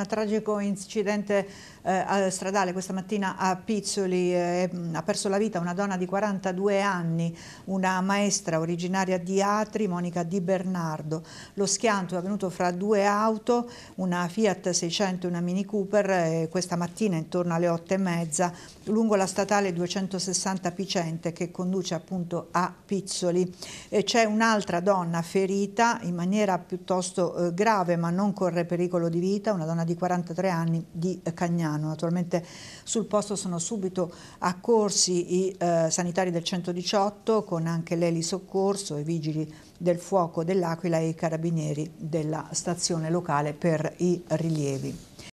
un tragico incidente eh, stradale questa mattina a Pizzoli, eh, mm, ha perso la vita una donna di 42 anni, una maestra originaria di Atri, Monica Di Bernardo. Lo schianto è avvenuto fra due auto, una Fiat 600 e una Mini Cooper, eh, questa mattina intorno alle 8 e mezza, lungo la statale 260 Picente che conduce appunto a Pizzoli. c'è un'altra donna ferita in maniera piuttosto eh, grave ma non corre pericolo di vita, una donna donna di 43 anni di eh, Cagnano. Naturalmente sul posto sono subito accorsi i eh, sanitari del 118 con anche l'Eli Soccorso, i vigili del fuoco dell'Aquila e i carabinieri della stazione locale per i rilievi.